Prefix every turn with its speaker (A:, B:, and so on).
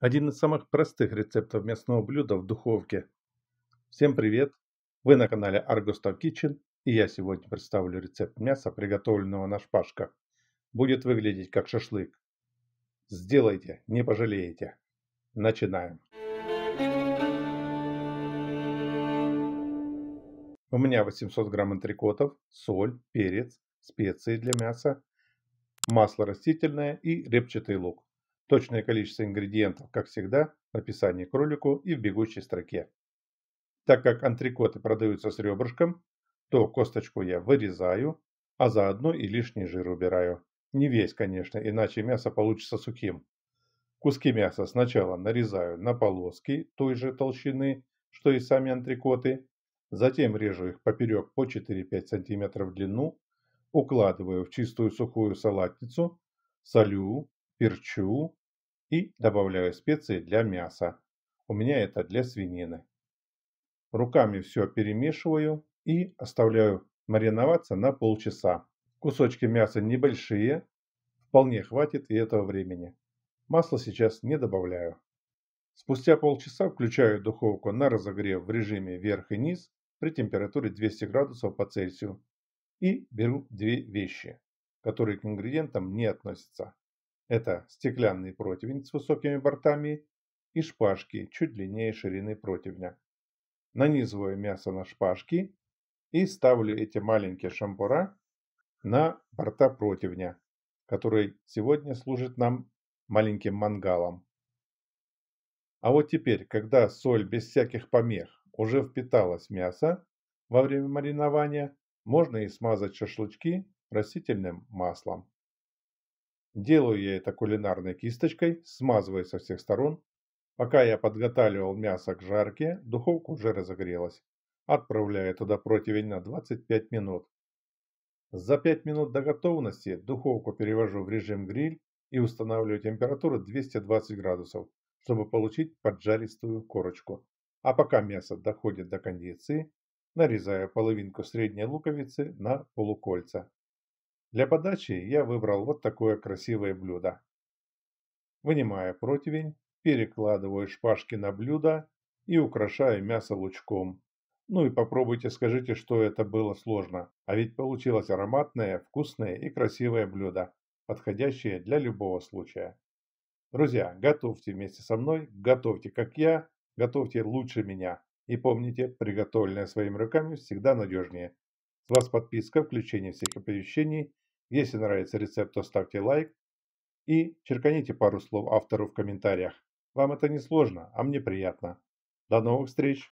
A: Один из самых простых рецептов мясного блюда в духовке. Всем привет! Вы на канале Argostov Kitchen и я сегодня представлю рецепт мяса, приготовленного на шпажках. Будет выглядеть как шашлык. Сделайте, не пожалеете. Начинаем! У меня 800 грамм антрикотов, соль, перец, специи для мяса, масло растительное и репчатый лук. Точное количество ингредиентов, как всегда, в описании к ролику и в бегущей строке. Так как антрикоты продаются с ребрышком, то косточку я вырезаю, а заодно и лишний жир убираю. Не весь, конечно, иначе мясо получится сухим. Куски мяса сначала нарезаю на полоски той же толщины, что и сами антрикоты, затем режу их поперек по 4-5 см в длину, укладываю в чистую сухую салатницу, солю, перчу, и добавляю специи для мяса. У меня это для свинины. Руками все перемешиваю и оставляю мариноваться на полчаса. Кусочки мяса небольшие, вполне хватит и этого времени. Масло сейчас не добавляю. Спустя полчаса включаю духовку на разогрев в режиме вверх и низ при температуре 200 градусов по Цельсию и беру две вещи, которые к ингредиентам не относятся. Это стеклянный противень с высокими бортами и шпажки чуть длиннее ширины противня. Нанизываю мясо на шпажки и ставлю эти маленькие шампура на борта противня, который сегодня служит нам маленьким мангалом. А вот теперь, когда соль без всяких помех уже впиталась в мясо во время маринования, можно и смазать шашлычки растительным маслом. Делаю я это кулинарной кисточкой, смазывая со всех сторон. Пока я подготавливал мясо к жарке, духовка уже разогрелась. Отправляю туда противень на 25 минут. За 5 минут до готовности духовку перевожу в режим гриль и устанавливаю температуру 220 градусов, чтобы получить поджаристую корочку. А пока мясо доходит до кондиции, нарезаю половинку средней луковицы на полукольца. Для подачи я выбрал вот такое красивое блюдо. Вынимаю противень, перекладываю шпажки на блюдо и украшаю мясо лучком. Ну и попробуйте скажите, что это было сложно. А ведь получилось ароматное, вкусное и красивое блюдо, подходящее для любого случая. Друзья, готовьте вместе со мной, готовьте как я, готовьте лучше меня. И помните, приготовленное своими руками всегда надежнее. С вас подписка, включение всех оповещений если нравится рецепт, то ставьте лайк и черканите пару слов автору в комментариях. Вам это не сложно, а мне приятно. До новых встреч!